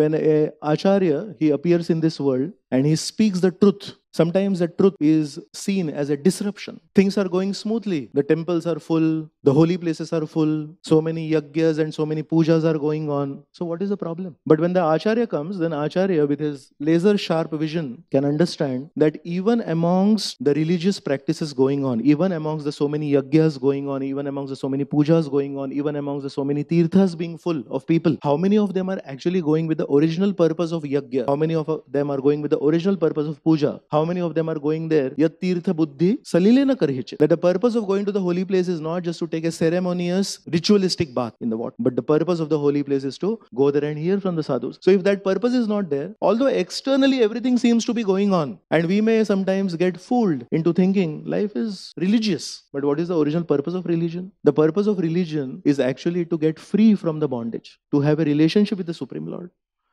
when a acharya he appears in this world and he speaks the truth sometimes the truth is seen as a disruption things are going smoothly the temples are full the holy places are full, so many yajnas and so many pujas are going on. So, what is the problem? But when the Acharya comes, then Acharya, with his laser sharp vision, can understand that even amongst the religious practices going on, even amongst the so many yajnas going on, even amongst the so many pujas going on, even amongst the so many tirthas being full of people, how many of them are actually going with the original purpose of yajna? How many of them are going with the original purpose of puja? How many of them are going there? Yat tirtha buddhi salile na karhiche. That the purpose of going to the holy place is not just to take a ceremonious, ritualistic bath in the water. But the purpose of the holy place is to go there and hear from the sadhus. So if that purpose is not there, although externally everything seems to be going on, and we may sometimes get fooled into thinking life is religious. But what is the original purpose of religion? The purpose of religion is actually to get free from the bondage, to have a relationship with the Supreme Lord.